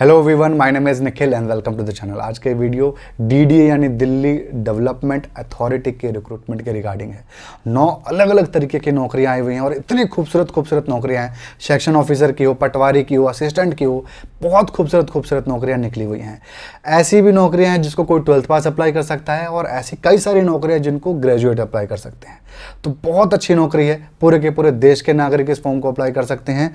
hello everyone my name is Nikhil and welcome to the channel आज के video DDA यानी Delhi development authority के recruitment के रिगार्डिंग है नौ अलग अलग तरीके की नौकरियां आई हुई हैं और इतनी खूबसूरत खूबसूरत नौकरियां हैं सेक्शन ऑफिसर की हो पटवारी की हो असिस्टेंट की हो बहुत खूबसूरत खूबसूरत नौकरियाँ निकली हुई हैं ऐसी भी नौकरियाँ हैं जिसको कोई ट्वेल्थ पास अप्लाई कर सकता है और ऐसी कई सारी नौकरियाँ जिनको ग्रेजुएट अप्लाई कर सकते हैं तो बहुत अच्छी नौकरी है पूरे के पूरे देश के नागरिक इस फॉर्म को अप्लाई कर सकते हैं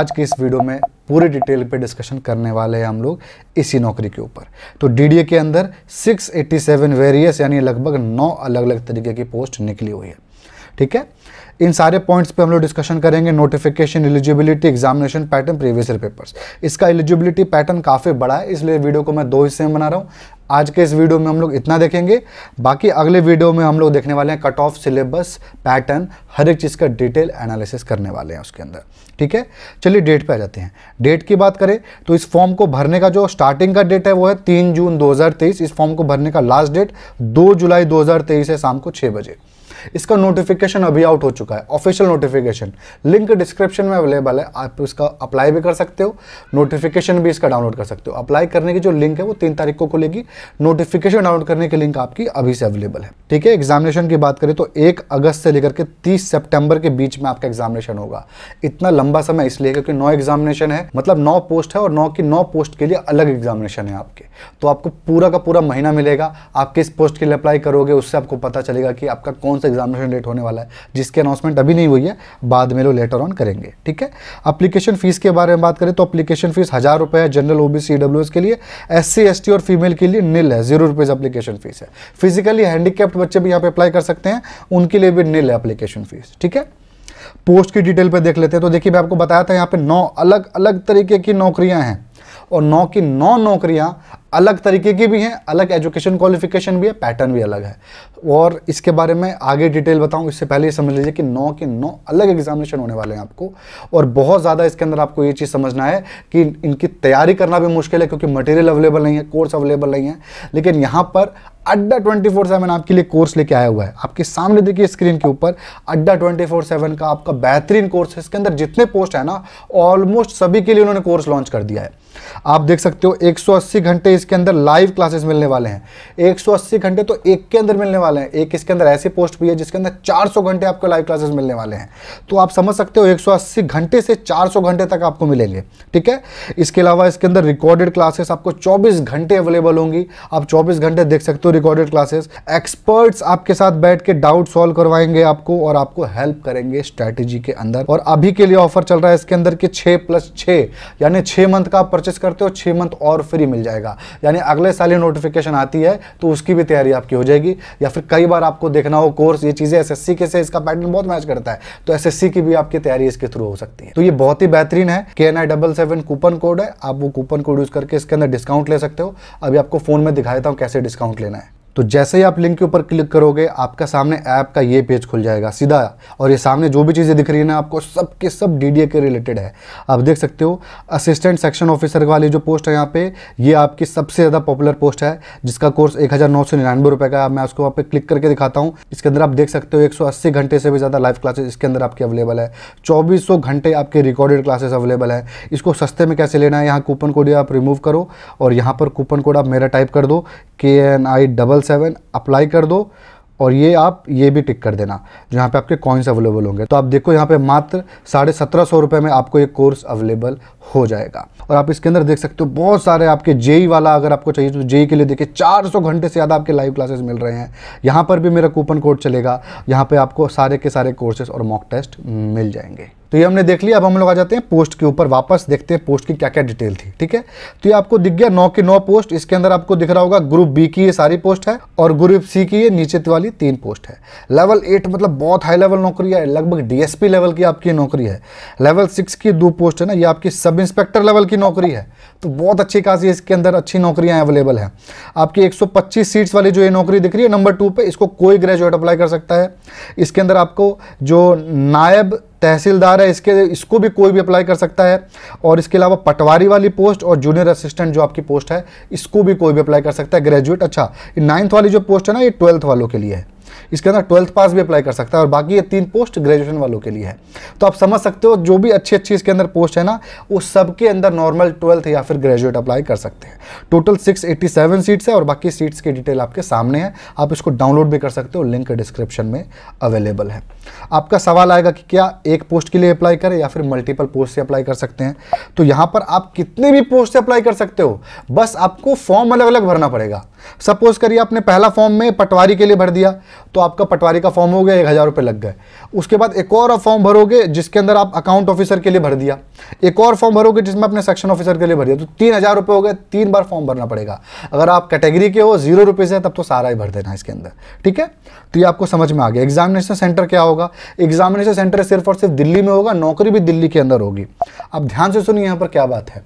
आज की इस वीडियो में पूरी डिटेल पर डिस्कशन करने करने वाले हैं हम लोग इसी नौकरी के ऊपर तो डीडीए के अंदर 687 वेरियस यानी लगभग नौ अलग अलग तरीके की पोस्ट निकली हुई है ठीक है इन सारे पॉइंट्स पे हम लोग डिस्कशन करेंगे notification eligibility examination pattern previous papers इसका एलिजिबिलिटी पैटर्न काफ़ी बड़ा है इसलिए वीडियो को मैं दो हिस्से में बना रहा हूँ आज के इस वीडियो में हम लोग इतना देखेंगे बाकी अगले वीडियो में हम लोग देखने वाले हैं कट ऑफ सिलेबस पैटर्न हर एक चीज़ का डिटेल एनालिसिस करने वाले हैं उसके अंदर ठीक है चलिए डेट पे आ जाते हैं डेट की बात करें तो इस फॉर्म को भरने का जो स्टार्टिंग का डेट है वो है तीन जून 2023 इस फॉर्म को भरने का लास्ट डेट दो जुलाई दो है शाम को छः बजे इसका नोटिफिकेशन अभी आउट हो चुका है ऑफिशियल नोटिफिकेशन लिंक डिस्क्रिप्शन में अवेलेबल है आप इसका अप्लाई भी कर सकते हो नोटिफिकेशन भी इसका डाउनलोड कर सकते हो अप्लाई करने की जो लिंक है वो तीन तारीख को खुलेगी नोटिफिकेशन डाउनलोड करने की लिंक आपकी अभी से अवेलेबल है ठीक है एग्जामिनेशन की बात करें तो एक अगस्त से लेकर के तीस सेप्टेम्बर के बीच में आपका एग्जामिनेशन होगा इतना लंबा समय इसलिए क्योंकि नौ एग्जामिनेशन है मतलब नौ पोस्ट है और नौ की नौ पोस्ट के लिए अलग एग्जामिनेशन है आपके तो आपको पूरा का पूरा महीना मिलेगा आप किस पोस्ट के लिए अप्लाई करोगे उससे आपको पता चलेगा कि आपका कौन सा एग्जामिनेशन डेट होने वाला है जिसकी अनाउंसमेंट अभी नहीं हुई है बाद में लो लेटर ऑन करेंगे ठीक है अप्लीकेशन फीस के बारे में बात करें तो अप्लीकेशन फीस हज़ार रुपये है जनरल ओबीसी डब्ल्यू के लिए एस सी और फीमेल के लिए नील है जीरो रुपीज़ अप्लीकेशन फीस है फिजिकली हैंडीकैप्ड बच्चे भी यहाँ पर अप्लाई कर सकते हैं उनके लिए भी नील है अप्लीकेशन फीस ठीक है पोस्ट की डिटेल पर देख लेते हैं तो देखिए मैं आपको बताया था यहाँ पे नौ अलग अलग तरीके की नौकरियाँ हैं और नौ की नौ नौकरियां अलग तरीके की भी हैं अलग एजुकेशन क्वालिफिकेशन भी है पैटर्न भी अलग है और इसके बारे में आगे डिटेल बताऊं इससे पहले ये समझ लीजिए कि नौ के नौ अलग एग्जामिनेशन होने वाले हैं आपको और बहुत ज़्यादा इसके अंदर आपको ये चीज़ समझना है कि इनकी तैयारी करना भी मुश्किल है क्योंकि मटेरियल अवेलेबल नहीं है कोर्स अवेलेबल नहीं है लेकिन यहाँ पर अड्डा ट्वेंटी फोर सेवन आपके लिए कोर्स लेके आया हुआ है आपके सामने देखिए स्क्रीन के ऊपर अड्डा ट्वेंटी फोर सेवन का आपका बेहतरीन कोर्स है इसके अंदर जितने पोस्ट है ना ऑलमोस्ट सभी के लिए उन्होंने कोर्स लॉन्च कर दिया है आप देख सकते हो अस्सी घंटे डेज के अंदर लाइव क्लासेस मिलने वाले हैं 180 घंटे तो एक के अंदर मिलने वाले हैं एक इसके अंदर ऐसी पोस्ट भी है जिसके अंदर 400 घंटे आपको लाइव क्लासेस मिलने वाले हैं तो आप समझ सकते हो 180 घंटे से 400 घंटे तक आपको मिलेंगे ठीक है इसके अलावा इसके अंदर रिकॉर्डेड क्लासेस आपको चौबीस घंटे अवेलेबल होंगी आप चौबीस घंटे देख सकते हो रिकॉर्डेड क्लासेस एक्सपर्ट्स आपके साथ बैठ के डाउट सॉल्व करवाएंगे आपको और आपको हेल्प करेंगे स्ट्रैटेजी के अंदर और अभी के लिए ऑफर चल रहा है इसके अंदर कि छः प्लस छः यानी छः मंथ का आप परचेस करते हो छः मंथ और फ्री मिल जाएगा यानी अगले साल ही नोटिफिकेशन आती है तो उसकी भी तैयारी आपकी हो जाएगी या फिर कई बार आपको देखना हो कोर्स ये चीज़ें एस के से इसका पैटर्न बहुत मैच करता है तो सी की भी आपकी तैयारी इसके थ्रू हो सकती है तो ये बहुत ही बेहतरीन है के एन कूपन कोड है आप वो कूपन कोड यूज़ करके इसके अंदर डिस्काउंट ले सकते हो अभी आपको फ़ोन में दिखाता हूँ कैसे डिस्काउंट लेना है तो जैसे ही आप लिंक के ऊपर क्लिक करोगे आपका सामने ऐप का ये पेज खुल जाएगा सीधा और ये सामने जो भी चीज़ें दिख रही है ना आपको सब के सब डी के रिलेटेड है आप देख सकते हो असिस्टेंट सेक्शन ऑफिसर वाली जो पोस्ट है यहाँ पे ये आपकी सबसे ज़्यादा पॉपुलर पोस्ट है जिसका कोर्स एक हज़ार नौ सौ निन्यानवे रुपये का मैं उसको वहाँ पे क्लिक करके दिखाता हूँ इसके अंदर आप देख सकते हो एक सौ अस्सी घंटे से भी ज़्यादा लाइव क्लासेस इसके अंदर आपकी अवेलेबल है चौबीस घंटे आपके रिकॉर्डेड क्लासेस अवेलेबल है इसको सस्ते में कैसे लेना है यहाँ कूपन कोड आप रिमूव करो और यहाँ पर कूपन कोड आप मेरा टाइप कर दो K N I double seven apply कर दो और ये आप ये भी टिक कर देना जहाँ पे आपके कॉइन्स अवेलेबल होंगे तो आप देखो यहाँ पे मात्र साढ़े सत्रह सौ रुपये में आपको ये कोर्स अवेलेबल हो जाएगा और आप इसके अंदर देख सकते हो बहुत सारे आपके जेई e e वाला अगर आपको चाहिए तो जेई e के लिए देखिए चार सौ घंटे से ज़्यादा आपके लाइव क्लासेस मिल रहे हैं यहाँ पर भी मेरा कूपन कोड चलेगा यहाँ पर आपको सारे के सारे कोर्सेज और मॉक टेस्ट मिल जाएंगे तो ये हमने देख लिया अब हम लोग आ जाते हैं पोस्ट के ऊपर वापस देखते हैं पोस्ट की क्या क्या डिटेल थी ठीक है तो ये आपको दिख गया नौ के नौ पोस्ट इसके अंदर आपको दिख रहा होगा ग्रुप बी की ये सारी पोस्ट है और ग्रुप सी की ये नीचे तो वाली तीन पोस्ट है लेवल एट मतलब बहुत हाई लेवल नौकरी है लगभग डीएसपी लेवल की आपकी नौकरी है लेवल सिक्स की दो पोस्ट है ना ये आपकी सब इंस्पेक्टर लेवल की नौकरी है तो बहुत अच्छी खासी इसके अंदर अच्छी नौकरियाँ अवेलेबल हैं आपकी एक सीट्स वाली जो ये नौकरी दिख रही है नंबर टू पर इसको कोई ग्रेजुएट अप्लाई कर सकता है इसके अंदर आपको जो नायब तहसीलदार है इसके इसको भी कोई भी अप्लाई कर सकता है और इसके अलावा पटवारी वाली पोस्ट और जूनियर असिस्टेंट जो आपकी पोस्ट है इसको भी कोई भी अप्लाई कर सकता है ग्रेजुएट अच्छा नाइन्थ वाली जो पोस्ट है ना ये ट्वेल्थ वालों के लिए है इसके अंदर ट्वेल्थ पास भी अप्लाई कर सकता है और बाकी ये तीन पोस्ट ग्रेजुएशन वालों के लिए है तो आप समझ सकते हो जो भी अच्छी अच्छी इसके अंदर पोस्ट है ना वो सबके अंदर नॉर्मल ट्वेल्थ या फिर ग्रेजुएट अप्लाई कर सकते हैं टोटल सिक्स सीट्स है और बाकी सीट्स की डिटेल आपके सामने है आप इसको डाउनलोड भी कर सकते हो लिंक डिस्क्रिप्शन में अवेलेबल है आपका सवाल आएगा कि क्या एक पोस्ट के लिए अप्लाई करें या फिर मल्टीपल पोस्ट से अप्लाई कर सकते हैं तो यहां पर आप कितने भी पोस्ट से अप्लाई कर सकते हो बस आपको फॉर्म अलग अलग भरना पड़ेगा सपोज करिए आपने पहला फॉर्म में पटवारी के लिए भर दिया तो आपका पटवारी का फॉर्म हो गया एक हज़ार रुपये लग गए उसके बाद एक और फॉर्म भरोगे जिसके अंदर आप अकाउंट ऑफिसर के लिए भर दिया एक और फॉर्म भरोगे जिसमें आपने सेक्शन ऑफिसर के लिए भर दिया तो तीन हज़ार हो गए तीन बार फॉर्म भरना पड़ेगा अगर आप कैटेगरी के हो जीरो रुपये से तब तो सारा ही भर देना इसके अंदर ठीक है तो ये आपको समझ में आ गया एग्जामिनेशन सेंटर क्या होगा एग्जामिनेशन सेंटर सिर्फ और सिर्फ दिल्ली में होगा नौकरी भी दिल्ली के अंदर होगी आप ध्यान से सुनिए यहाँ पर क्या बात है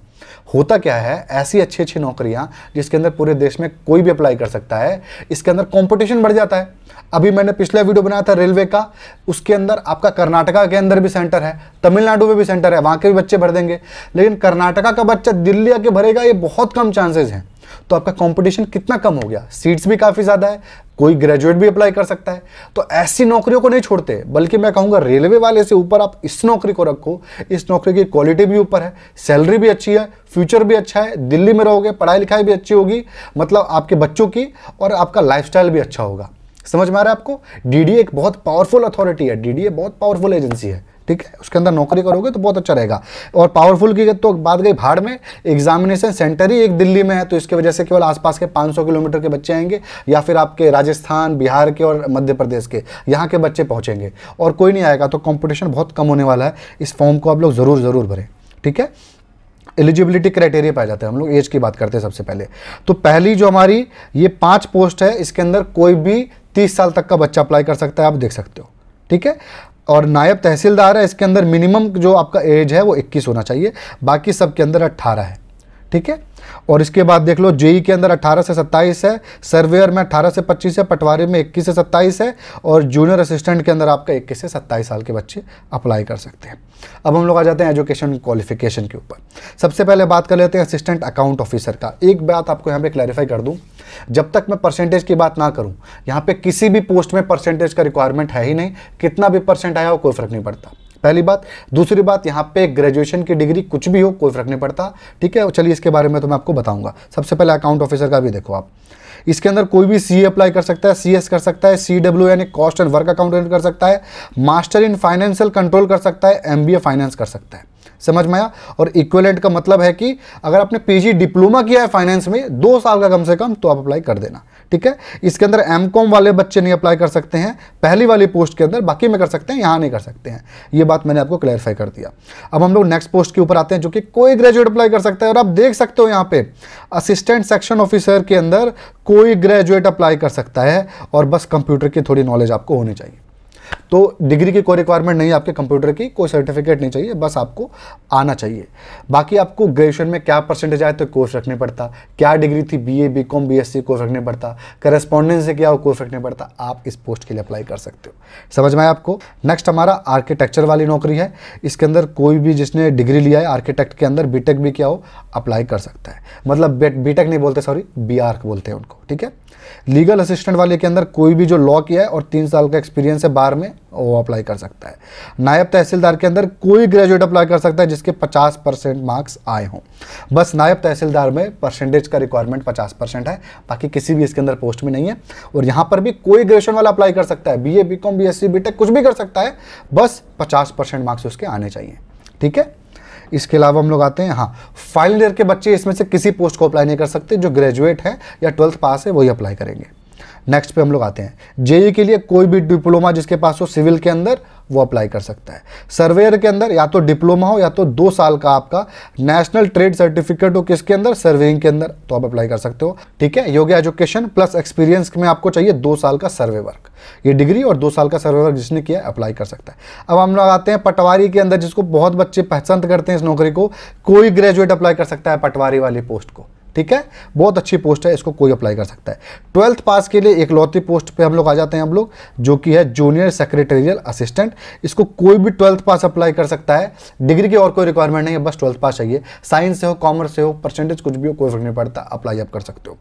होता क्या है ऐसी अच्छी अच्छी नौकरियां जिसके अंदर पूरे देश में कोई भी अप्लाई कर सकता है इसके अंदर कंपटीशन बढ़ जाता है अभी मैंने पिछला वीडियो बनाया था रेलवे का उसके अंदर आपका कर्नाटका के अंदर भी सेंटर है तमिलनाडु में भी सेंटर है वहाँ के भी बच्चे भर देंगे लेकिन कर्नाटका का बच्चा दिल्ली आके भरेगा ये बहुत कम चांसेज हैं तो आपका कंपटीशन कितना कम हो गया सीट्स भी काफ़ी ज़्यादा है कोई ग्रेजुएट भी अप्लाई कर सकता है तो ऐसी नौकरियों को नहीं छोड़ते बल्कि मैं कहूंगा रेलवे वाले से ऊपर आप इस नौकरी को रखो इस नौकरी की क्वालिटी भी ऊपर है सैलरी भी अच्छी है फ्यूचर भी अच्छा है दिल्ली में रहोगे पढ़ाई लिखाई भी अच्छी होगी मतलब आपके बच्चों की और आपका लाइफ भी अच्छा होगा समझ में आ रहा है आपको डीडीए एक बहुत पावरफुल अथॉरिटी है डीडीए बहुत पावरफुल एजेंसी है ठीक है उसके अंदर नौकरी करोगे तो बहुत अच्छा रहेगा और पावरफुल की तो बात गई भाड़ में एग्जामिनेशन सेंटर ही एक दिल्ली में है तो इसके वजह से केवल आसपास के 500 किलोमीटर के बच्चे आएंगे या फिर आपके राजस्थान बिहार के और मध्य प्रदेश के यहाँ के बच्चे पहुँचेंगे और कोई नहीं आएगा तो कॉम्पिटिशन बहुत कम होने वाला है इस फॉर्म को आप लोग ज़रूर ज़रूर भरें ठीक है एलिजिबिलिटी क्राइटेरिया पाए जाता है हम लोग एज की बात करते हैं सबसे पहले तो पहली जो हमारी ये पाँच पोस्ट है इसके अंदर कोई भी तीस साल तक का बच्चा अप्लाई कर सकता है आप देख सकते हो ठीक है और नायब तहसीलदार है इसके अंदर मिनिमम जो आपका एज है वो 21 होना चाहिए बाकी सब के अंदर 18 है ठीक है और इसके बाद देख लो जेई के अंदर 18 से 27 है सर्वेयर में 18 से 25 है पटवारी में 21 से 27 है और जूनियर असिस्टेंट के अंदर आपका 21 से 27 साल के बच्चे अप्लाई कर सकते हैं अब हम लोग आ जाते हैं एजुकेशन क्वालिफिकेशन के ऊपर सबसे पहले बात कर लेते हैं असिस्टेंट अकाउंट ऑफिसर का एक बात आपको यहाँ पर क्लैरिफाई कर दूँ जब तक मैं परसेंटेज की बात ना करूँ यहाँ पर किसी भी पोस्ट में परसेंटेज का रिक्वायरमेंट है ही नहीं कितना भी परसेंट आया हो कोई फर्क नहीं पड़ता पहली बात दूसरी बात यहाँ पे ग्रेजुएशन की डिग्री कुछ भी हो कोई फर्क नहीं पड़ता ठीक है चलिए इसके बारे में तो मैं आपको बताऊंगा सबसे पहले अकाउंट ऑफिसर का भी देखो आप इसके अंदर कोई भी सी अप्लाई कर सकता है सी कर सकता है सी यानी कॉस्ट एंड वर्क अकाउंटेंट कर सकता है मास्टर इन फाइनेंशियल कंट्रोल कर सकता है एम फाइनेंस कर सकता है समझ में आया और इक्वलेंट का मतलब है कि अगर आपने पीजी डिप्लोमा किया है फाइनेंस में दो साल का कम से कम तो आप अप्लाई कर देना ठीक है इसके अंदर एम वाले बच्चे नहीं अप्लाई कर सकते हैं पहली वाली पोस्ट के अंदर बाकी में कर सकते हैं यहाँ नहीं कर सकते हैं ये बात मैंने आपको क्लैरिफाई कर दिया अब हम लोग नेक्स्ट पोस्ट के ऊपर आते हैं जो कि कोई ग्रेजुएट अप्लाई कर सकता है और आप देख सकते हो यहाँ पर असिस्टेंट सेक्शन ऑफिसर के अंदर कोई ग्रेजुएट अप्लाई कर सकता है और बस कंप्यूटर की थोड़ी नॉलेज आपको होनी चाहिए तो डिग्री की कोई रिक्वायरमेंट नहीं आपके कंप्यूटर की कोई सर्टिफिकेट नहीं चाहिए बस आपको आना चाहिए बाकी आपको ग्रेजुएशन में क्या परसेंटेज आए तो कोर्स रखने पड़ता क्या डिग्री थी B A B com B S C course रखने पड़ता करेस्पॉन्डेंस से क्या कोर्स रखने पड़ता आप इस पोस्ट के लिए अप्लाई कर सकते हो समझ में आए आपको नेक्स्ट हमारा आर्किटेक्चर वाली नौकरी है इसके अंदर कोई भी जिसने डिग्री लिया है आर्किटेक्ट के अंदर बीटेक भी क्या हो अप्लाई कर सकता है मतलब बीटेक नहीं बोलते सॉरी बी बोलते हैं उनको ठीक है लीगल असिस्टेंट वाले के अंदर कोई भी जो लॉ किया है और तीन साल का एक्सपीरियंस है बार में वो अप्लाई कर सकता है नायब तहसीलदार के अंदर कोई ग्रेजुएट अप्लाई कर सकता है जिसके 50 परसेंट मार्क्स आए हों बस नायब तहसीलदार में परसेंटेज का रिक्वायरमेंट 50 परसेंट है बाकी किसी भी इसके अंदर पोस्ट में नहीं है और यहाँ पर भी कोई ग्रेजुएशन वाला अप्लाई कर सकता है B A B com B S C B tech कुछ भी कर सकता है बस पचास परसेंट मार्क्स उसके आने चाहिए ठीक है इसके अलावा हम लोग आते हैं हाँ फाइनल ईयर के बच्चे इसमें से किसी पोस्ट को अप्लाई नहीं कर सकते जो ग्रेजुएट है या ट्वेल्थ पास है वही अप्लाई करेंगे नेक्स्ट पे हम लोग आते हैं जेई के लिए कोई भी डिप्लोमा जिसके पास हो सिविल के अंदर वो अप्लाई कर सकता है सर्वेयर के अंदर या तो डिप्लोमा हो या तो दो साल का आपका नेशनल ट्रेड सर्टिफिकेट हो किसके अंदर सर्वेइंग के अंदर तो आप अप्लाई कर सकते हो ठीक है योग्य एजुकेशन प्लस एक्सपीरियंस में आपको चाहिए दो साल का सर्वे वर्क ये डिग्री और दो साल का सर्वे वर्क जिसने किया अप्लाई कर सकता है अब हम लोग आते हैं पटवारी के अंदर जिसको बहुत बच्चे पसंद करते हैं इस नौकरी को कोई ग्रेजुएट अप्लाई कर सकता है पटवारी वाली पोस्ट को ठीक है बहुत अच्छी पोस्ट है इसको कोई अप्लाई कर सकता है ट्वेल्थ पास के लिए इकलौती पोस्ट पे हम लोग आ जाते हैं हम लोग जो कि है जूनियर सेक्रेटेरियल असिस्टेंट इसको कोई भी ट्वेल्थ पास अप्लाई कर सकता है डिग्री की और कोई रिक्वायरमेंट नहीं है बस ट्वेल्थ पास चाहिए साइंस से हो कॉमर्स से हो परसेंटेज कुछ भी हो कोई फर्क नहीं पड़ता अप्लाई आप कर सकते हो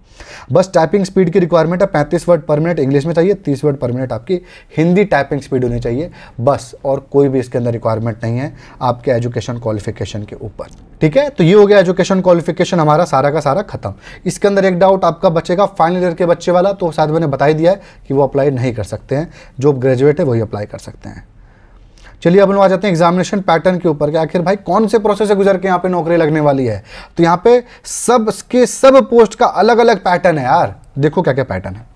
बस टाइपिंग स्पीड की रिक्वायरमेंट है पैंतीस वर्ड पर मिनट इंग्लिश में चाहिए तीस वर्ड पर मिनट आपकी हिंदी टाइपिंग स्पीड होनी चाहिए बस और कोई भी इसके अंदर रिक्वायरमेंट नहीं है आपके एजुकेशन क्वालिफिकेशन के ऊपर ठीक है तो ये हो गया एजुकेशन क्वालिफिकेशन हमारा सारा का सारा जाएगा खत्म इसके अंदर एक डाउट आपका बचेगा फाइनल ईयर के बच्चे वाला तो शायद मैंने बताई दिया है कि वो अप्लाई नहीं कर सकते हैं जो ग्रेजुएट है वही अप्लाई कर सकते हैं चलिए अब हम आ जाते हैं एग्जामिनेशन पैटर्न के ऊपर कि आखिर भाई कौन से प्रोसेस से गुजर के यहाँ पे नौकरी लगने वाली है तो यहाँ पे सब के सब पोस्ट का अलग अलग पैटर्न है यार देखो क्या क्या पैटर्न है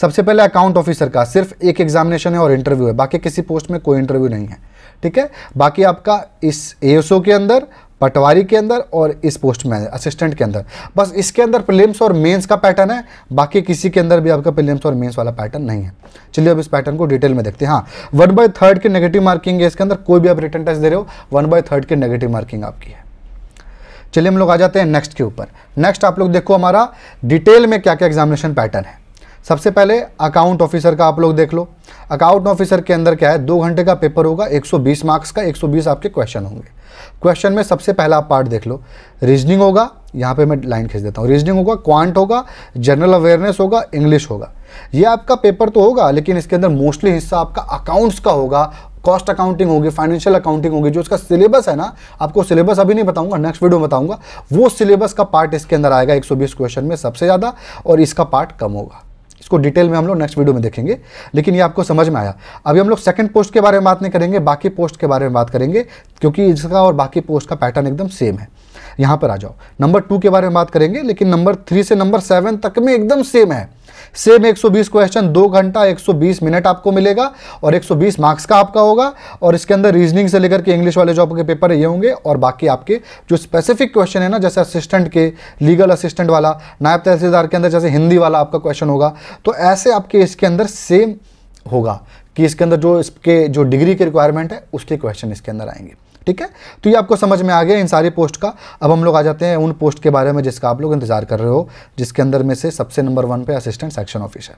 सबसे पहले अकाउंट ऑफिसर का सिर्फ एक एग्जामिनेशन है और इंटरव्यू है बाकी किसी पोस्ट में कोई इंटरव्यू नहीं है ठीक है बाकी आपका इस एएसओ के अंदर पटवारी के अंदर और इस पोस्ट में असिस्टेंट के अंदर बस इसके अंदर प्रीलिम्स और मेंस का पैटर्न है बाकी किसी के अंदर भी आपका प्रीलिम्स और मेंस वाला पैटर्न नहीं है चलिए अब इस पैटर्न को डिटेल में देखते हैं हाँ वन बाय थर्ड की नेगेटिव मार्किंग है इसके अंदर कोई भी आप रिटर्न टेस्ट दे रहे हो वन बाय थर्ड की नेगेटिव मार्किंग आपकी है चलिए हम लोग आ जाते हैं नेक्स्ट के ऊपर नेक्स्ट आप लोग देखो हमारा डिटेल में क्या क्या एग्जामिनेशन पैटर्न है सबसे पहले अकाउंट ऑफिसर का आप लोग देख लो अकाउंट ऑफिसर के अंदर क्या है दो घंटे का पेपर होगा 120 मार्क्स का 120 आपके क्वेश्चन होंगे क्वेश्चन में सबसे पहला आप पार्ट देख लो रीजनिंग होगा यहाँ पे मैं लाइन खींच देता हूँ रीजनिंग होगा क्वांट होगा जनरल अवेयरनेस होगा इंग्लिश होगा ये आपका पेपर तो होगा लेकिन इसके अंदर मोस्टली हिस्सा आपका अकाउंट्स का होगा कॉस्ट अकाउंटिंग होगी फाइनेंशियल अकाउंटिंग होगी जो इसका सिलेबस है ना आपको सिलेबस अभी नहीं बताऊंगा नेक्स्ट वीडियो में बताऊंगा वो सिलेबस का पार्ट इसके अंदर आएगा 120 क्वेश्चन में सबसे ज़्यादा और इसका पार्ट कम होगा इसको डिटेल में हम लोग नेक्स्ट वीडियो में देखेंगे लेकिन ये आपको समझ में आया अभी हम लोग सेकंड पोस्ट के बारे में बात नहीं करेंगे बाकी पोस्ट के बारे में बात करेंगे क्योंकि इसका और बाकी पोस्ट का पैटर्न एकदम सेम है यहाँ पर आ जाओ नंबर टू के बारे में बात करेंगे लेकिन नंबर थ्री से नंबर सेवन तक में एकदम सेम है सेम 120 क्वेश्चन दो घंटा 120 मिनट आपको मिलेगा और 120 मार्क्स का आपका होगा और इसके अंदर रीजनिंग से लेकर के इंग्लिश वाले जो आपके पेपर ये होंगे और बाकी आपके जो स्पेसिफिक क्वेश्चन है ना जैसे असिस्टेंट के लीगल असिस्टेंट वाला नायब तहसीलदार के अंदर जैसे हिंदी वाला आपका क्वेश्चन होगा तो ऐसे आपके इसके अंदर सेम होगा कि इसके अंदर जो इसके जो डिग्री के रिक्वायरमेंट है उसके क्वेश्चन इसके अंदर आएंगे ठीक है तो ये आपको समझ में आ गया इन सारे पोस्ट का अब हम लोग आ जाते हैं उन पोस्ट के बारे में जिसका आप लोग इंतजार कर रहे हो जिसके अंदर में से सबसे नंबर वन पे असिस्टेंट सेक्शन ऑफिसर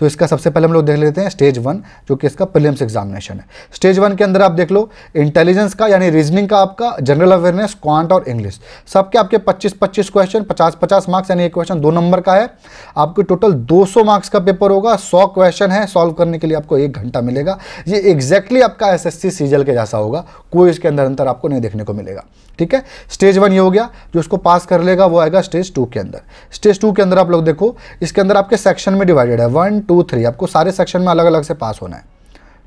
तो इसका सबसे पहले हम लोग देख लेते हैं स्टेज वन जो कि इसका प्रिलियम्स एग्जामिनेशन है स्टेज वन के अंदर आप देख लो इंटेलिजेंस का यानी रीजनिंग का आपका जनरल अवेयरनेस क्वांट और इंग्लिश सबके आपके पच्चीस पच्चीस क्वेश्चन पचास पचास मार्क्स यानी एक क्वेश्चन दो नंबर का है आपके टोटल दो मार्क्स का पेपर होगा सौ क्वेश्चन है सॉल्व करने के लिए आपको एक घंटा मिलेगा ये एग्जैक्टली आपका एस एस के जैसा होगा कोई इसके अंदर निरंतर आपको नहीं देखने को मिलेगा ठीक है स्टेज वन ये हो गया जो उसको पास कर लेगा वो आएगा स्टेज टू के अंदर स्टेज टू के अंदर आप लोग देखो इसके अंदर आपके सेक्शन में डिवाइडेड है वन टू थ्री आपको सारे सेक्शन में अलग अलग से पास होना है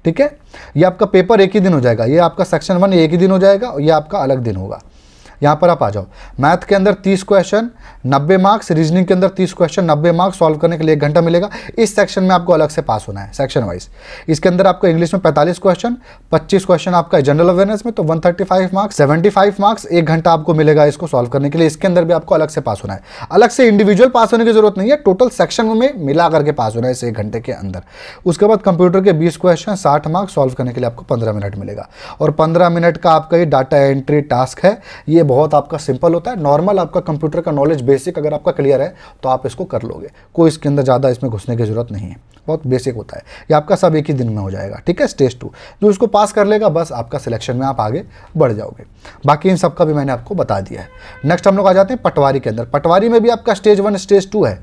ठीक है ये आपका पेपर एक ही दिन हो जाएगा ये आपका सेक्शन वन एक ही दिन हो जाएगा और ये आपका अलग दिन होगा यहाँ पर आप आ जाओ मैथ के अंदर तीस क्वेश्चन नब्बे मार्क्स रीजनिंग के अंदर तीस क्वेश्चन नब्बे मार्क्स सॉल्व करने के लिए एक घंटा मिलेगा इस सेक्शन में आपको अलग से पास होना है सेक्शन वाइज इसके अंदर आपको इंग्लिश में पैंतालीस क्वेश्चन पच्चीस क्वेश्चन आपका जनरल अवेयरनेस में तो वन मार्क्स सेवेंटी मार्क्स एक घंटा आपको मिलेगा इसको सॉल्व करने के लिए इसके अंदर भी आपको अलग से पास होना है अलग से इंडिविजुअल पास होने की जरूरत नहीं है टोटल सेक्शन में मिला करके पास होना है इस एक घंटे के अंदर उसके बाद कंप्यूटर के बीस क्वेश्चन साठ मार्क्स सॉल्व करने के लिए आपको पंद्रह मिनट मिलेगा और पंद्रह मिनट का आपका ये डाटा एंट्री टास्क है ये बहुत आपका सिंपल होता है नॉर्मल आपका कंप्यूटर का नॉलेज बेसिक अगर आपका क्लियर है तो आप इसको कर लोगे कोई इसके अंदर ज़्यादा इसमें घुसने की ज़रूरत नहीं है बहुत बेसिक होता है ये आपका सब एक ही दिन में हो जाएगा ठीक है स्टेज टू जो इसको पास कर लेगा बस आपका सिलेक्शन में आप आगे बढ़ जाओगे बाकी इन सबका भी मैंने आपको बता दिया है नेक्स्ट हम लोग आ जाते हैं पटवारी के अंदर पटवारी में भी आपका स्टेज वन स्टेज टू है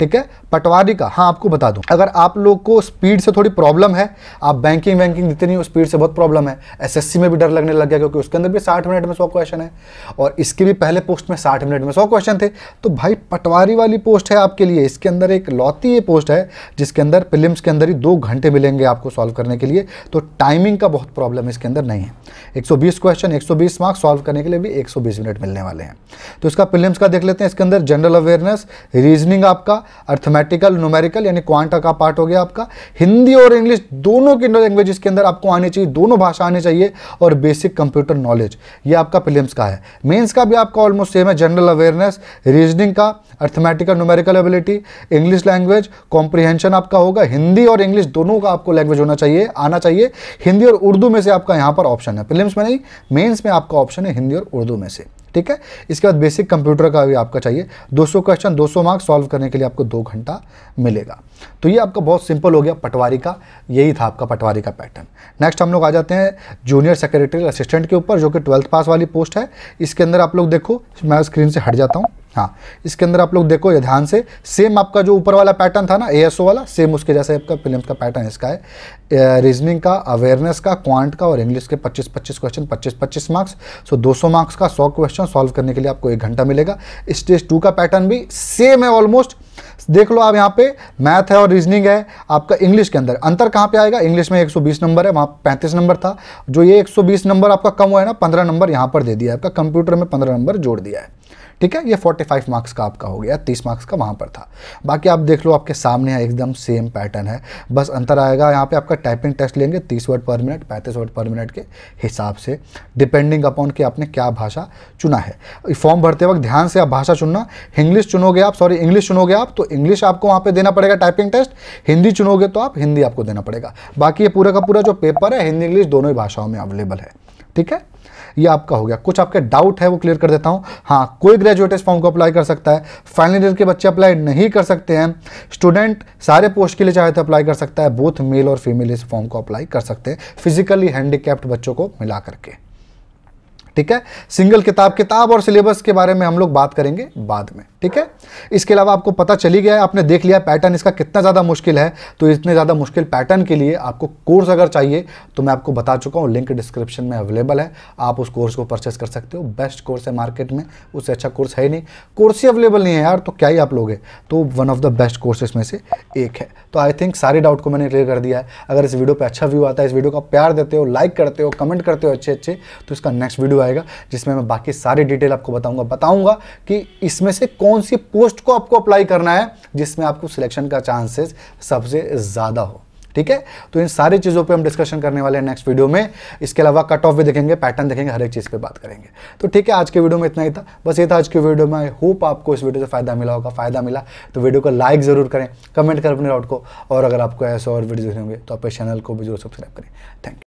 ठीक है पटवारी का हाँ आपको बता दूं अगर आप लोग को स्पीड से थोड़ी प्रॉब्लम है आप बैंकिंग वैंकिंग देते नहीं हो स्पीड से बहुत प्रॉब्लम है एसएससी में भी डर लगने लग गया क्योंकि उसके अंदर भी साठ मिनट में सौ क्वेश्चन है और इसके भी पहले पोस्ट में साठ मिनट में सौ क्वेश्चन थे तो भाई पटवारी वाली पोस्ट है आपके लिए इसके अंदर एक लौती ये पोस्ट है जिसके अंदर फिल्म्स के अंदर ही दो घंटे मिलेंगे आपको सॉल्व करने के लिए तो टाइमिंग का बहुत प्रॉब्लम इसके अंदर नहीं है एक क्वेश्चन एक मार्क्स सॉल्व करने के लिए भी एक मिनट मिलने वाले हैं तो इसका फिल्म का देख लेते हैं इसके अंदर जनरल अवेयरनेस रीजनिंग आपका अर्थमेटिकल न्यूमेरिकल यानी क्वांटा का पार्ट हो गया आपका हिंदी और इंग्लिश दोनों के लैंग्वेजेस के अंदर आपको आनी चाहिए दोनों भाषा आनी चाहिए और बेसिक कंप्यूटर नॉलेज ये आपका प्रीलिम्स का है मेन्स का भी आपका ऑलमोस्ट सेम है जनरल अवेयरनेस रीजनिंग का arithmetical numerical ability English language comprehension आपका होगा हिंदी और इंग्लिश दोनों का आपको लैंग्वेज होना चाहिए आना चाहिए हिंदी और उर्दू में से आपका यहाँ पर ऑप्शन है प्रीलिम्स में नहीं मेन्स में आपका ऑप्शन है हिंदी और उर्दू में से ठीक है इसके बाद बेसिक कंप्यूटर का भी आपका चाहिए 200 क्वेश्चन 200 मार्क्स सॉल्व करने के लिए आपको दो घंटा मिलेगा तो ये आपका बहुत सिंपल हो गया पटवारी का यही था आपका पटवारी का पैटर्न नेक्स्ट हम लोग आ जाते हैं जूनियर सेक्रेटरी असिस्टेंट के ऊपर जो कि ट्वेल्थ पास वाली पोस्ट है इसके अंदर आप लोग देखो मैं स्क्रीन से हट जाता हूँ हाँ इसके अंदर आप लोग देखो ये ध्यान से सेम आपका जो ऊपर वाला पैटर्न था ना एएसओ वाला सेम उसके जैसे आपका फिल्म का पैटर्न इसका है रीजनिंग का अवेयरनेस का क्वांट का और इंग्लिश के 25-25 क्वेश्चन 25-25 मार्क्स सो 200 मार्क्स का 100 क्वेश्चन सॉल्व करने के लिए आपको एक घंटा मिलेगा स्टेज टू का पैटर्न भी सेम है ऑलमोस्ट देख लो आप यहाँ पे मैथ है और रीजनिंग है आपका इंग्लिश के अंदर अंतर कहाँ पे आएगा इंग्लिश में 120 नंबर है वहाँ 35 नंबर था जो ये 120 नंबर आपका कम हुआ है ना 15 नंबर यहाँ पर दे दिया है आपका कंप्यूटर में 15 नंबर जोड़ दिया है ठीक है ये 45 मार्क्स का आपका हो गया 30 मार्क्स का वहाँ पर था बाकी आप देख लो आपके सामने है एकदम सेम पैटर्न है बस अंतर आएगा यहाँ पे आपका टाइपिंग टेस्ट लेंगे 30 वर्ड पर मिनट 35 वर्ड पर मिनट के हिसाब से डिपेंडिंग अपॉन कि आपने क्या भाषा चुना है फॉर्म भरते वक्त ध्यान से आप भाषा चुनना इंग्लिश चुनोगे आप सॉरी इंग्लिश चुनोगे आप तो इंग्लिश आपको वहाँ पर देना पड़ेगा टाइपिंग टेस्ट हिंदी चुनोगे तो आप हिंदी आपको देना पड़ेगा बाकी ये पूरा का पूरा जो पेपर है हिंदी इंग्लिश दोनों ही भाषाओं में अवेलेबल है ठीक है ये आपका हो गया कुछ आपके डाउट है वो क्लियर कर देता हूँ हाँ कोई ग्रेजुएट इस फॉर्म को अप्लाई कर सकता है फाइनल ईयर के बच्चे अप्लाई नहीं कर सकते हैं स्टूडेंट सारे पोस्ट के लिए चाहे तो अप्लाई कर सकता है बोथ मेल और फीमेल इस फॉर्म को अप्लाई कर सकते हैं फिजिकली हैंडीकैप्ड बच्चों को मिला करके ठीक है सिंगल किताब किताब और सिलेबस के बारे में हम लोग बात करेंगे बाद में ठीक है इसके अलावा आपको पता चली गया है आपने देख लिया पैटर्न इसका कितना ज़्यादा मुश्किल है तो इतने ज़्यादा मुश्किल पैटर्न के लिए आपको कोर्स अगर चाहिए तो मैं आपको बता चुका हूँ लिंक डिस्क्रिप्शन में अवेलेबल है आप उस कोर्स को परचेस कर सकते हो बेस्ट कोर्स है मार्केट में उससे अच्छा कोर्स है ही नहीं कोर्स ही अवेलेबल नहीं है यार तो क्या ही आप लोगे तो one of the best courses में से एक है तो आई थिंक सारे डाउट को मैंने क्लियर कर दिया है अगर इस वीडियो पर अच्छा व्यू आता है इस वीडियो का प्यार देते हो लाइक करते हो कमेंट करते हो अच्छे अच्छे तो इसका नेक्स्ट वीडियो वीडियो आएगा जिसमें मैं बाकी सारी डिटेल आपको बताऊंगा बताऊंगा कि इसमें से कौन सी पोस्ट को आपको अप्लाई करना है जिसमें आपको सिलेक्शन का चांसेस सबसे ज़्यादा हो ठीक है तो इन सारी चीज़ों पे हम डिस्कशन करने वाले हैं नेक्स्ट वीडियो में इसके अलावा कट ऑफ भी देखेंगे पैटर्न देखेंगे हर एक चीज़ पे बात करेंगे तो ठीक है आज के वीडियो में इतना ही था बस ये था आज के वीडियो में आई होप आपको इस वीडियो से फायदा मिला होगा फायदा मिला तो वीडियो को लाइक जरूर करें कमेंट करें अपने डाउट को और अगर आपको ऐसे और वीडियो देखने होंगे तो आप चैनल को भी जरूर सब्सक्राइब करें थैंक यू